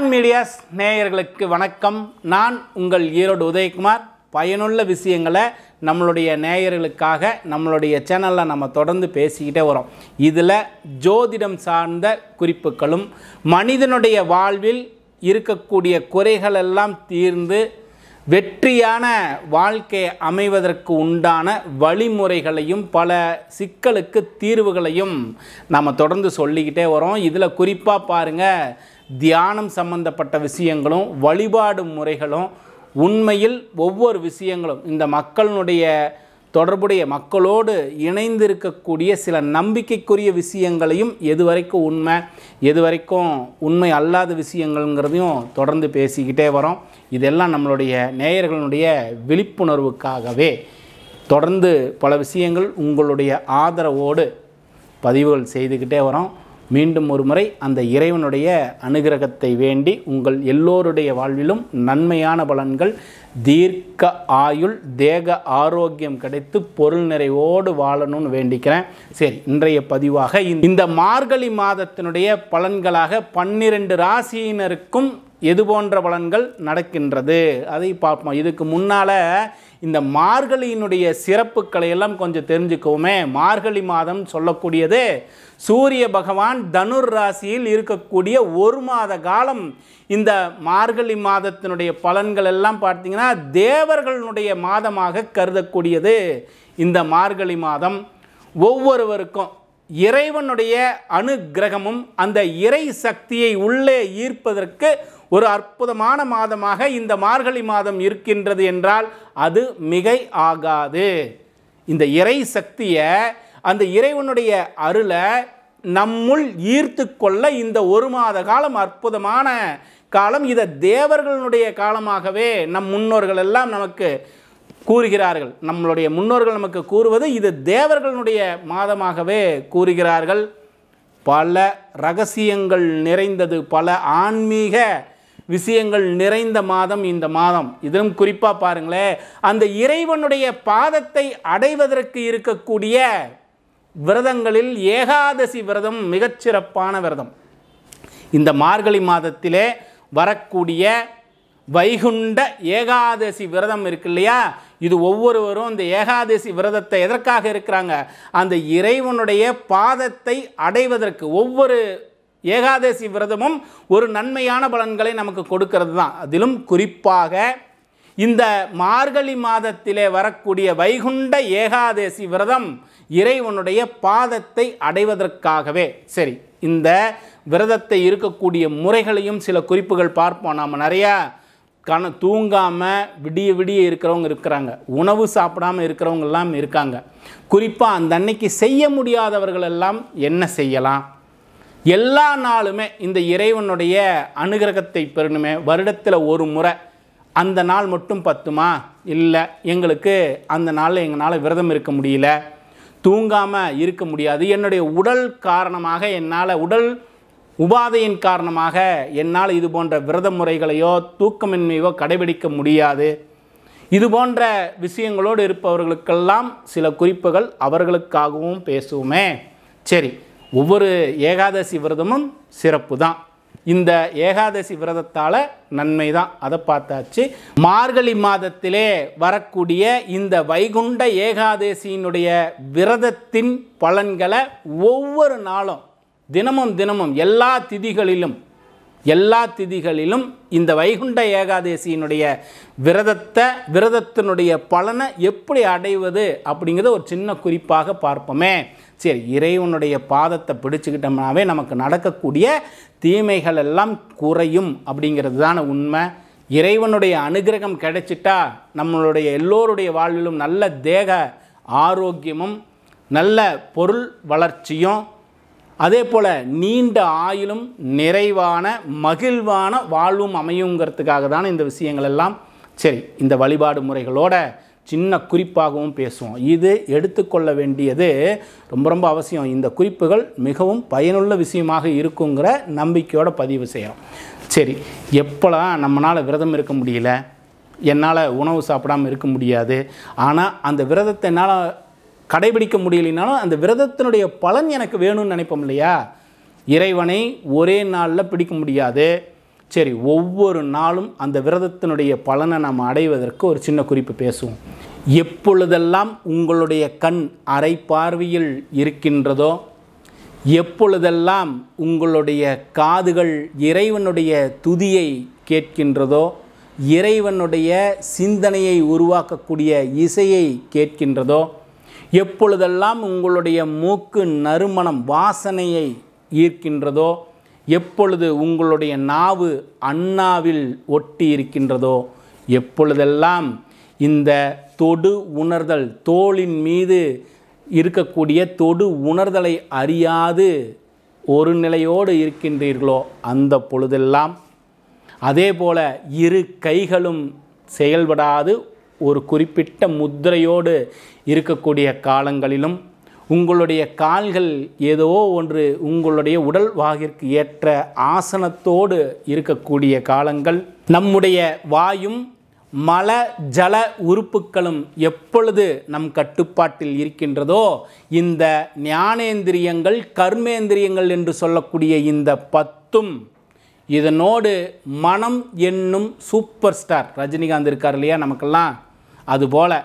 on medias நேயர்களுக்கு வணக்கம் நான் உங்கள் ஈரோடு உதயகுமார் பயனுள்ள விஷயங்களை நம்மளுடைய நேயர்களுக்காக நம்மளுடைய சேனலில் நம்ம தொடர்ந்து பேசிக்கிட்டே வரோம் இதில் ஜோதிடம் சார்ந்த குறிப்புகளும் மனிதனுடைய வாழ்வில் இருக்கக்கூடிய குறைகள் எல்லாம் தீர்ந்து வெற்றியான வாழ்க்கை அமைவதற்கு உண்டான வழிமுறைகளையும் பல சிக்கலுக்கு தீர்வுகளையும் நம்ம தொடர்ந்து சொல்லிக்கிட்டே வரோம் இதில் குறிப்பாக பாருங்கள் தியானம் சம்பந்தப்பட்ட விஷயங்களும் வழிபாடு முறைகளும் உண்மையில் ஒவ்வொரு விஷயங்களும் இந்த மக்களினுடைய தொடர்புடைய மக்களோடு இணைந்து இருக்கக்கூடிய சில நம்பிக்கைக்குரிய விஷயங்களையும் எது வரைக்கும் உண்மை எது வரைக்கும் உண்மை அல்லாத விஷயங்கள்ங்கிறதையும் தொடர்ந்து பேசிக்கிட்டே வரோம் இதெல்லாம் நம்மளுடைய நேயர்களுடைய விழிப்புணர்வுக்காகவே தொடர்ந்து பல விஷயங்கள் உங்களுடைய ஆதரவோடு பதிவுகள் செய்துக்கிட்டே வரோம் மீண்டும் ஒரு முறை அந்த இறைவனுடைய அனுகிரகத்தை வேண்டி உங்கள் எல்லோருடைய வாழ்விலும் நன்மையான பலன்கள் தீர்க்க ஆயுள் தேக ஆரோக்கியம் கிடைத்து பொருள் நிறைவோடு வாழணும்னு வேண்டிக்கிறேன் சரி இன்றைய பதிவாக இந்த மார்கழி மாதத்தினுடைய பலன்களாக பன்னிரண்டு ராசியினருக்கும் எது போன்ற பலன்கள் நடக்கின்றது அதை பார்ப்போம் இதுக்கு முன்னால் இந்த மார்கழியினுடைய சிறப்புகளை எல்லாம் கொஞ்சம் தெரிஞ்சுக்கோமே மார்கழி மாதம் சொல்லக்கூடியது சூரிய பகவான் தனுர் ராசியில் இருக்கக்கூடிய ஒரு மாத காலம் இந்த மார்கழி மாதத்தினுடைய பலன்கள் எல்லாம் பார்த்திங்கன்னா தேவர்களுடைய மாதமாக கருதக்கூடியது இந்த மார்கழி மாதம் ஒவ்வொருவருக்கும் இறைவனுடைய அனுகிரகமும் அந்த இறை சக்தியை உள்ளே ஈர்ப்பதற்கு ஒரு அற்புதமான மாதமாக இந்த மார்கழி மாதம் இருக்கின்றது என்றால் அது மிகை ஆகாது இந்த இறை சக்தியை அந்த இறைவனுடைய அருளை நம்முள் ஈர்த்து கொள்ள இந்த ஒரு மாத காலம் அற்புதமான காலம் இதை தேவர்களுடைய காலமாகவே நம் முன்னோர்கள் எல்லாம் நமக்கு கூறுகிறார்கள் நம்மளுடைய முன்னோர்கள் நமக்கு கூறுவது இது தேவர்களுடைய மாதமாகவே கூறுகிறார்கள் பல ரகசியங்கள் நிறைந்தது பல ஆன்மீக விஷயங்கள் நிறைந்த மாதம் இந்த மாதம் இதிலும் குறிப்பாக பாருங்களேன் அந்த இறைவனுடைய பாதத்தை அடைவதற்கு இருக்கக்கூடிய விரதங்களில் ஏகாதசி விரதம் மிகச்சிறப்பான விரதம் இந்த மார்கழி மாதத்திலே வரக்கூடிய வைகுண்ட ஏகாதசி விரதம் இருக்கு இல்லையா இது ஒவ்வொருவரும் இந்த ஏகாதசி விரதத்தை எதற்காக இருக்கிறாங்க அந்த இறைவனுடைய பாதத்தை அடைவதற்கு ஒவ்வொரு ஏகாதசி விரதமும் ஒரு நன்மையான பலன்களை நமக்கு கொடுக்கிறது தான் அதிலும் குறிப்பாக இந்த மார்கழி மாதத்திலே வரக்கூடிய வைகுண்ட ஏகாதசி விரதம் இறைவனுடைய பாதத்தை அடைவதற்காகவே சரி இந்த விரதத்தை இருக்கக்கூடிய முறைகளையும் சில குறிப்புகள் பார்ப்போம் நாம் நிறையா கண தூங்காமல் விடிய விடிய இருக்கிறவங்க இருக்கிறாங்க உணவு சாப்பிடாமல் இருக்கிறவங்கெல்லாம் இருக்காங்க குறிப்பாக அந்த அன்னைக்கு செய்ய முடியாதவர்கள் எல்லாம் என்ன செய்யலாம் எல்லா நாளுமே இந்த இறைவனுடைய அனுகிரகத்தை பெறணுமே வருடத்தில் ஒரு முறை அந்த நாள் மட்டும் பத்துமா இல்லை எங்களுக்கு அந்த நாளில் எங்களால் விரதம் இருக்க முடியல தூங்காமல் இருக்க முடியாது என்னுடைய உடல் காரணமாக என்னால் உடல் உபாதையின் காரணமாக என்னால் இது போன்ற விரத முறைகளையோ தூக்கமின்மையோ கடைபிடிக்க முடியாது இது போன்ற விஷயங்களோடு இருப்பவர்களுக்கெல்லாம் சில குறிப்புகள் அவர்களுக்காகவும் பேசுவோமே சரி ஒவ்வொரு ஏகாதசி விரதமும் சிறப்பு தான் இந்த ஏகாதசி விரதத்தால் நன்மை தான் அதை பார்த்தாச்சு மார்கழி மாதத்திலே வரக்கூடிய இந்த வைகுண்ட ஏகாதசியினுடைய விரதத்தின் பலன்களை ஒவ்வொரு நாளும் தினமும் தினமும் எல்லா திதிகளிலும் எல்லா திதிகளிலும் இந்த வைகுண்ட ஏகாதேசியினுடைய விரதத்தை விரதத்தினுடைய பலனை எப்படி அடைவது அப்படிங்கிறத ஒரு சின்ன குறிப்பாக பார்ப்போமே சரி இறைவனுடைய பாதத்தை பிடிச்சிக்கிட்டோம்னாவே நமக்கு நடக்கக்கூடிய தீமைகள் எல்லாம் குறையும் அப்படிங்கிறது தானே உண்மை இறைவனுடைய அனுகிரகம் கிடைச்சிட்டா நம்மளுடைய எல்லோருடைய வாழ்விலும் நல்ல தேக ஆரோக்கியமும் நல்ல பொருள் வளர்ச்சியும் அதே போல் நீண்ட ஆயுளும் நிறைவான மகிழ்வான வாழ்வும் அமையுங்கிறதுக்காக தானே இந்த விஷயங்கள் எல்லாம் சரி இந்த வழிபாடு முறைகளோட சின்ன குறிப்பாகவும் பேசுவோம் இது எடுத்துக்கொள்ள வேண்டியது ரொம்ப ரொம்ப அவசியம் இந்த குறிப்புகள் மிகவும் பயனுள்ள விஷயமாக இருக்குங்கிற நம்பிக்கையோட பதிவு செய்கிறோம் சரி எப்போலாம் நம்மளால் விரதம் இருக்க முடியல என்னால் உணவு சாப்பிடாமல் இருக்க முடியாது ஆனால் அந்த விரதத்தை என்னால் கடைபிடிக்க முடியலனாலும் அந்த விரதத்தினுடைய பலன் எனக்கு வேணும்னு நினைப்போம் இல்லையா இறைவனை ஒரே நாளில் பிடிக்க முடியாது சரி ஒவ்வொரு நாளும் அந்த விரதத்தினுடைய பலனை நாம் அடைவதற்கு ஒரு சின்ன குறிப்பு பேசுவோம் எப்பொழுதெல்லாம் உங்களுடைய கண் அரை பார்வையில் இருக்கின்றதோ எப்பொழுதெல்லாம் உங்களுடைய காதுகள் இறைவனுடைய துதியை கேட்கின்றதோ இறைவனுடைய சிந்தனையை உருவாக்கக்கூடிய இசையை கேட்கின்றதோ எப்பொழுதெல்லாம் உங்களுடைய மூக்கு நறுமணம் வாசனையை ஈர்க்கின்றதோ எப்பொழுது உங்களுடைய நாவு அண்ணாவில் ஒட்டி இருக்கின்றதோ எப்பொழுதெல்லாம் இந்த தொடு உணர்தல் தோளின் மீது இருக்கக்கூடிய தொடு உணர்தலை அறியாது ஒரு நிலையோடு இருக்கின்றீர்களோ அந்த பொழுதெல்லாம் அதே போல் இரு கைகளும் செயல்படாது ஒரு குறிப்பிட்ட முத்திரையோடு இருக்கக்கூடிய காலங்களிலும் உங்களுடைய கால்கள் ஏதோ ஒன்று உங்களுடைய உடல் வாகிற்கு ஏற்ற ஆசனத்தோடு இருக்கக்கூடிய காலங்கள் நம்முடைய வாயும் மல ஜல உறுப்புகளும் எப்பொழுது நம் கட்டுப்பாட்டில் இருக்கின்றதோ இந்த ஞானேந்திரியங்கள் கர்மேந்திரியங்கள் என்று சொல்லக்கூடிய இந்த பத்தும் இதனோடு மனம் என்னும் சூப்பர் ஸ்டார் ரஜினிகாந்த் இருக்கார் இல்லையா நமக்கெல்லாம் அதுபோல்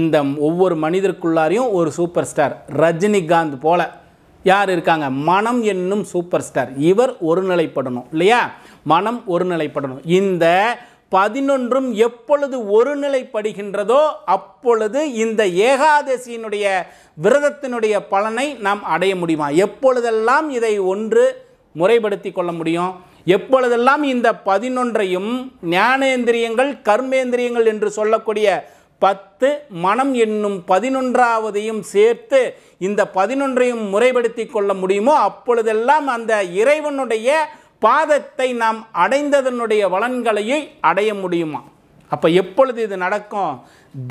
இந்த ஒவ்வொரு மனிதருக்குள்ளாரையும் ஒரு சூப்பர் ஸ்டார் ரஜினிகாந்த் போல் யார் இருக்காங்க மனம் என்னும் சூப்பர் ஸ்டார் இவர் ஒருநிலைப்படணும் இல்லையா மனம் ஒருநிலைப்படணும் இந்த பதினொன்றும் எப்பொழுது ஒருநிலைப்படுகின்றதோ அப்பொழுது இந்த ஏகாதசியினுடைய விரதத்தினுடைய பலனை நாம் அடைய முடியுமா எப்பொழுதெல்லாம் இதை ஒன்று முறைப்படுத்தி கொள்ள முடியும் எப்பொழுதெல்லாம் இந்த பதினொன்றையும் ஞானேந்திரியங்கள் கர்மேந்திரியங்கள் என்று சொல்லக்கூடிய பத்து மனம் என்னும் பதினொன்றாவதையும் சேர்த்து இந்த பதினொன்றையும் முறைப்படுத்தி கொள்ள முடியுமோ அப்பொழுதெல்லாம் அந்த இறைவனுடைய பாதத்தை நாம் அடைந்ததனுடைய வளன்களையை அடைய முடியுமா அப்போ எப்பொழுது இது நடக்கும்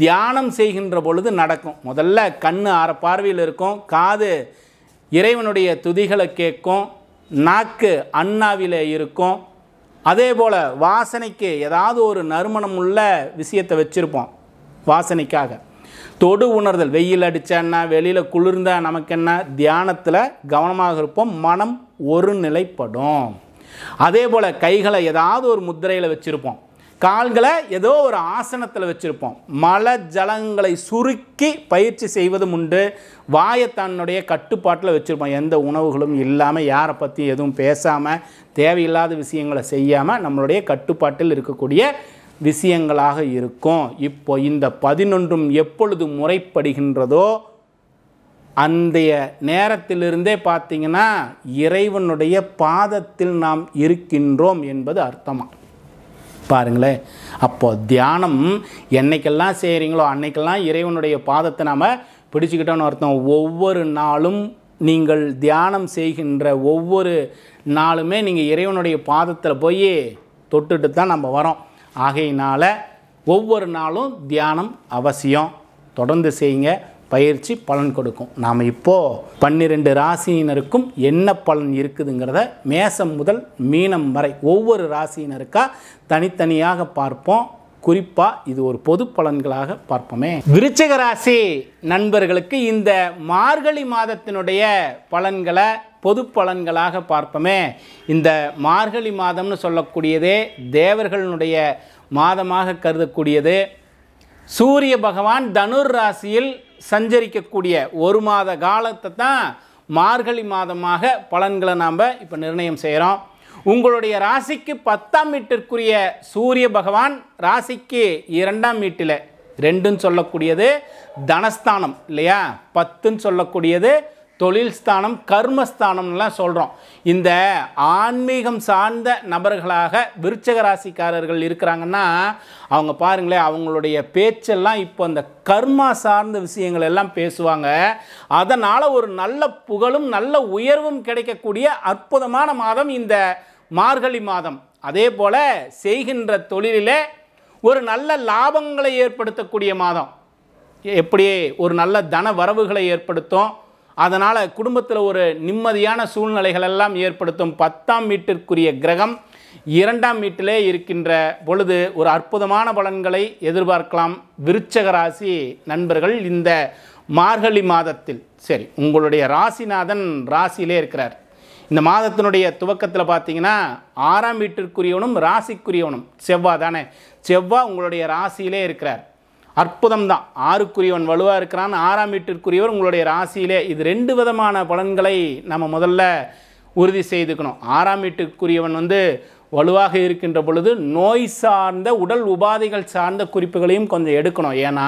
தியானம் செய்கின்ற பொழுது நடக்கும் முதல்ல கண் ஆற பார்வையில் இருக்கும் காது இறைவனுடைய துதிகளை கேட்கும் நாக்கு அண்ணாவில் இருக்கும் அதே போல் வாசனைக்கு ஏதாவது ஒரு நறுமணம் உள்ள விஷயத்தை வச்சுருப்போம் வாசனைக்காக தொடு உணர்தல் வெயில் அடித்தான்னா வெளியில் குளிர்ந்தா நமக்கு என்ன தியானத்தில் கவனமாக இருப்போம் மனம் ஒரு நிலைப்படும் அதே போல் கைகளை ஏதாவது ஒரு முத்திரையில் வச்சுருப்போம் கால்களை ஏதோ ஒரு ஆசனத்தில் வச்சுருப்போம் மல ஜலங்களை சுருக்கி பயிற்சி செய்வதும் உண்டு வாயை தன்னுடைய கட்டுப்பாட்டில் வச்சுருப்போம் எந்த உணவுகளும் இல்லாமல் யாரை பற்றி எதுவும் பேசாமல் தேவையில்லாத விஷயங்களை செய்யாமல் நம்மளுடைய கட்டுப்பாட்டில் இருக்கக்கூடிய விஷயங்களாக இருக்கும் இப்போ இந்த பதினொன்றும் எப்பொழுது முறைப்படுகின்றதோ அந்தைய நேரத்திலிருந்தே பார்த்தீங்கன்னா இறைவனுடைய பாதத்தில் நாம் இருக்கின்றோம் என்பது அர்த்தமாக பாருங்களேன் அப்போ தியானம் என்னைக்கெல்லாம் செய்கிறீங்களோ அன்னைக்கெல்லாம் இறைவனுடைய பாதத்தை நாம் பிடிச்சிக்கிட்டோன்னு அர்த்தம் ஒவ்வொரு நாளும் நீங்கள் தியானம் செய்கின்ற ஒவ்வொரு நாளுமே நீங்கள் இறைவனுடைய பாதத்தில் போய் தொட்டுட்டு தான் நம்ம வரோம் ஆகையினால் ஒவ்வொரு நாளும் தியானம் அவசியம் தொடர்ந்து செய்யுங்க பயிற்சி பலன் கொடுக்கும் நாம் இப்போது பன்னிரெண்டு ராசியினருக்கும் என்ன பலன் இருக்குதுங்கிறத மேசம் முதல் மீனம் வரை ஒவ்வொரு ராசியினருக்கா தனித்தனியாக பார்ப்போம் குறிப்பாக இது ஒரு பொது பலன்களாக பார்ப்போமே விருச்சக ராசி நண்பர்களுக்கு இந்த மார்கழி மாதத்தினுடைய பலன்களை பொது பலன்களாக பார்ப்போமே இந்த மார்கழி மாதம்னு சொல்லக்கூடியதே தேவர்களுடைய மாதமாக கருதக்கூடியது சூரிய பகவான் தனுர் ராசியில் சஞ்சரிக்கக்கூடிய ஒரு மாத காலத்தை தான் மார்கழி மாதமாக பலன்களை நாம் இப்போ நிர்ணயம் செய்கிறோம் உங்களுடைய ராசிக்கு பத்தாம் வீட்டிற்குரிய சூரிய பகவான் ராசிக்கு இரண்டாம் வீட்டில் ரெண்டுன்னு சொல்லக்கூடியது தனஸ்தானம் இல்லையா பத்துன்னு சொல்லக்கூடியது தொழில் ஸ்தானம் கர்மஸ்தானம்லாம் சொல்கிறோம் இந்த ஆன்மீகம் சார்ந்த நபர்களாக விருச்சக ராசிக்காரர்கள் இருக்கிறாங்கன்னா அவங்க பாருங்களேன் அவங்களுடைய பேச்செல்லாம் இப்போ அந்த கர்மா சார்ந்த விஷயங்கள் எல்லாம் பேசுவாங்க அதனால் ஒரு நல்ல புகழும் நல்ல உயர்வும் கிடைக்கக்கூடிய அற்புதமான மாதம் இந்த மார்கழி மாதம் அதே போல் செய்கின்ற தொழிலிலே ஒரு நல்ல லாபங்களை ஏற்படுத்தக்கூடிய மாதம் எப்படியே ஒரு நல்ல தன வரவுகளை ஏற்படுத்தும் அதனால் குடும்பத்தில் ஒரு நிம்மதியான சூழ்நிலைகள் எல்லாம் ஏற்படுத்தும் பத்தாம் வீட்டிற்குரிய கிரகம் இரண்டாம் வீட்டிலே இருக்கின்ற பொழுது ஒரு அற்புதமான பலன்களை எதிர்பார்க்கலாம் விருச்சக ராசி நண்பர்கள் இந்த மார்கழி மாதத்தில் சரி உங்களுடைய ராசிநாதன் ராசியிலே இருக்கிறார் இந்த மாதத்தினுடைய துவக்கத்தில் பார்த்தீங்கன்னா ஆறாம் வீட்டிற்குரியவனும் ராசிக்குரியவனும் செவ்வா தானே செவ்வா உங்களுடைய ராசியிலே இருக்கிறார் அற்புதம் தான் ஆறுக்குரியவன் வலுவாக இருக்கிறான் ஆறாம் வீட்டிற்குரியவர் உங்களுடைய ராசியிலே இது ரெண்டு விதமான பலன்களை நம்ம முதல்ல உறுதி செய்துக்கணும் ஆறாம் வீட்டுக்குரியவன் வந்து வலுவாக இருக்கின்ற பொழுது நோய் சார்ந்த உடல் உபாதைகள் சார்ந்த குறிப்புகளையும் கொஞ்சம் எடுக்கணும் ஏன்னா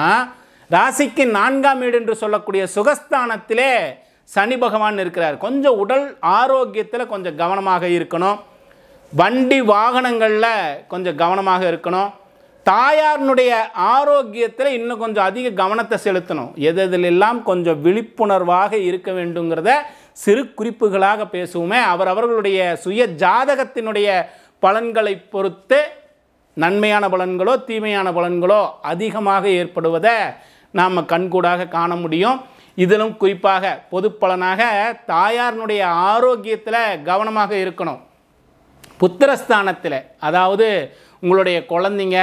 ராசிக்கு நான்காம் வீடு என்று சொல்லக்கூடிய சுகஸ்தானத்திலே சனி பகவான் இருக்கிறார் கொஞ்சம் உடல் ஆரோக்கியத்தில் கொஞ்சம் கவனமாக இருக்கணும் வண்டி வாகனங்களில் கொஞ்சம் கவனமாக இருக்கணும் தாயாரினுடைய ஆரோக்கியத்தில் இன்னும் கொஞ்சம் அதிக கவனத்தை செலுத்தணும் எது கொஞ்சம் விழிப்புணர்வாக இருக்க வேண்டுங்கிறத சிறு குறிப்புகளாக பேசுவோமே அவர் அவர்களுடைய சுய ஜாதகத்தினுடைய பலன்களை பொறுத்து நன்மையான பலன்களோ தீமையான பலன்களோ அதிகமாக ஏற்படுவதை நாம் கண்கூடாக காண முடியும் இதிலும் குறிப்பாக பொது பலனாக தாயாரினுடைய ஆரோக்கியத்தில் கவனமாக இருக்கணும் புத்திரஸ்தானத்தில் அதாவது உங்களுடைய குழந்தைங்க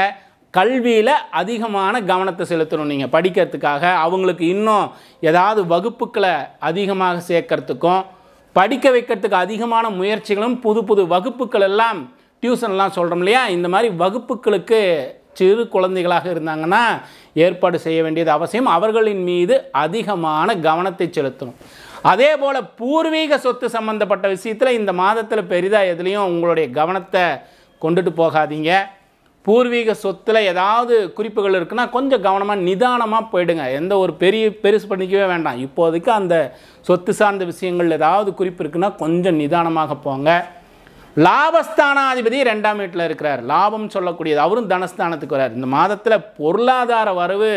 கல்வியில் அதிகமான கவனத்தை செலுத்தணும் நீங்கள் படிக்கிறதுக்காக அவங்களுக்கு இன்னும் ஏதாவது வகுப்புகளை அதிகமாக சேர்க்கறதுக்கும் படிக்க வைக்கிறதுக்கு அதிகமான முயற்சிகளும் புது புது வகுப்புகள் எல்லாம் டியூஷன்லாம் சொல்கிறோம் இல்லையா இந்த மாதிரி வகுப்புகளுக்கு சிறு குழந்தைகளாக இருந்தாங்கன்னா ஏற்பாடு செய்ய வேண்டியது அவசியம் அவர்களின் மீது அதிகமான கவனத்தை செலுத்தணும் அதே போல் பூர்வீக சொத்து சம்மந்தப்பட்ட விஷயத்தில் இந்த மாதத்தில் பெரிதாக எதுலேயும் உங்களுடைய கவனத்தை கொண்டுட்டு போகாதீங்க பூர்வீக சொத்தில் ஏதாவது குறிப்புகள் இருக்குன்னா கொஞ்சம் கவனமாக நிதானமாக போயிடுங்க எந்த ஒரு பெரிய பெருசு பண்ணிக்கவே வேண்டாம் இப்போதைக்கு அந்த சொத்து சார்ந்த விஷயங்கள் ஏதாவது குறிப்பு இருக்குன்னா கொஞ்சம் நிதானமாக போங்க லாபஸ்தானாதிபதி ரெண்டாம் வீட்டில் இருக்கிறார் லாபம் சொல்லக்கூடியது அவரும் தனஸ்தானத்துக்கு வரார் இந்த மாதத்தில் பொருளாதார வரவு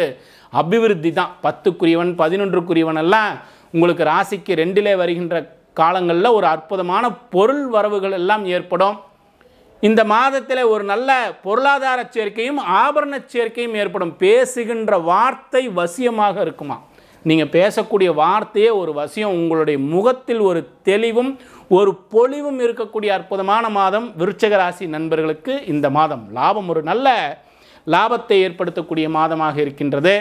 அபிவிருத்தி தான் பத்துக்குரியவன் பதினொன்றுக்குரியவன் எல்லாம் உங்களுக்கு ராசிக்கு ரெண்டிலே வருகின்ற காலங்களில் ஒரு அற்புதமான பொருள் வரவுகள் எல்லாம் ஏற்படும் இந்த மாதத்தில் ஒரு நல்ல பொருளாதார சேர்க்கையும் ஆபரண சேர்க்கையும் ஏற்படும் பேசுகின்ற வார்த்தை வசியமாக இருக்குமா நீங்கள் பேசக்கூடிய வார்த்தையே ஒரு வசியம் உங்களுடைய முகத்தில் ஒரு தெளிவும் ஒரு பொலிவும் இருக்கக்கூடிய அற்புதமான மாதம் விருச்சக ராசி நண்பர்களுக்கு இந்த மாதம் லாபம் ஒரு நல்ல லாபத்தை ஏற்படுத்தக்கூடிய மாதமாக இருக்கின்றது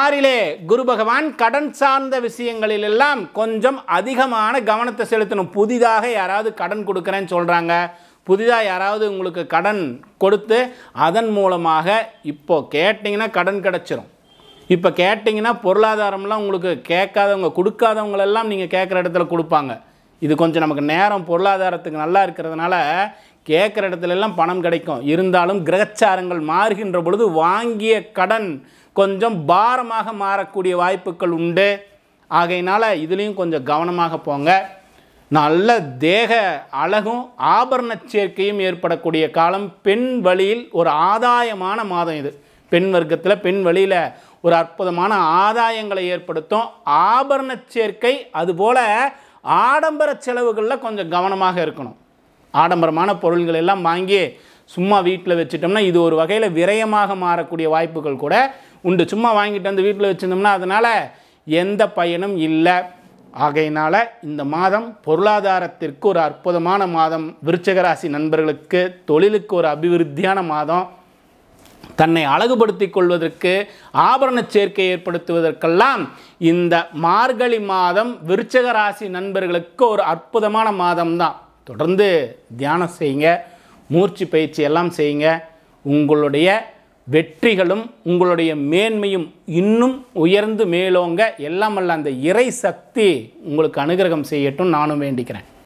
ஆறிலே குரு பகவான் கடன் சார்ந்த விஷயங்களிலெல்லாம் கொஞ்சம் அதிகமான கவனத்தை செலுத்தணும் புதிதாக யாராவது கடன் கொடுக்குறேன்னு சொல்கிறாங்க புதிதாக யாராவது உங்களுக்கு கடன் கொடுத்து அதன் மூலமாக இப்போது கேட்டிங்கன்னா கடன் கிடச்சிரும் இப்போ கேட்டிங்கன்னா பொருளாதாரம்லாம் உங்களுக்கு கேட்காதவங்க கொடுக்காதவங்களெல்லாம் நீங்கள் கேட்குற இடத்துல கொடுப்பாங்க இது கொஞ்சம் நமக்கு நேரம் பொருளாதாரத்துக்கு நல்லா இருக்கிறதுனால கேட்குற இடத்துல எல்லாம் பணம் கிடைக்கும் இருந்தாலும் கிரகச்சாரங்கள் மாறுகின்ற பொழுது வாங்கிய கடன் கொஞ்சம் பாரமாக மாறக்கூடிய வாய்ப்புகள் உண்டு ஆகையினால் இதுலேயும் கொஞ்சம் கவனமாக போங்க நல்ல தேக அழகும் ஆபரண சேர்க்கையும் ஏற்படக்கூடிய காலம் பெண் வழியில் ஒரு ஆதாயமான மாதம் இது பெண் வர்க்கத்தில் பெண் வழியில் ஒரு அற்புதமான ஆதாயங்களை ஏற்படுத்தும் ஆபரண சேர்க்கை அதுபோல் ஆடம்பர செலவுகளில் கொஞ்சம் கவனமாக இருக்கணும் ஆடம்பரமான பொருள்கள் எல்லாம் வாங்கி சும்மா வீட்டில் வச்சுட்டோம்னா இது ஒரு வகையில் விரயமாக மாறக்கூடிய வாய்ப்புகள் கூட உண்டு சும்மா வாங்கிட்டு வந்து வீட்டில் வச்சுருந்தோம்னா அதனால் எந்த பயனும் இல்லை ஆகையினால் இந்த மாதம் பொருளாதாரத்திற்கு ஒரு அற்புதமான மாதம் விருச்சகராசி நண்பர்களுக்கு தொழிலுக்கு ஒரு அபிவிருத்தியான மாதம் தன்னை அழகுபடுத்தி கொள்வதற்கு ஆபரண சேர்க்கை ஏற்படுத்துவதற்கெல்லாம் இந்த மார்கழி மாதம் விருச்சக ராசி நண்பர்களுக்கு ஒரு அற்புதமான மாதம்தான் தொடர்ந்து தியானம் செய்யுங்க மூர்ச்சி பயிற்சி எல்லாம் செய்யுங்க உங்களுடைய வெற்றிகளும் உங்களுடைய மேன்மையும் இன்னும் உயர்ந்து மேலோங்க எல்லாமல்ல அந்த இறை சக்தி உங்களுக்கு அனுகிரகம் செய்யட்டும் நானும் வேண்டிக்கிறேன்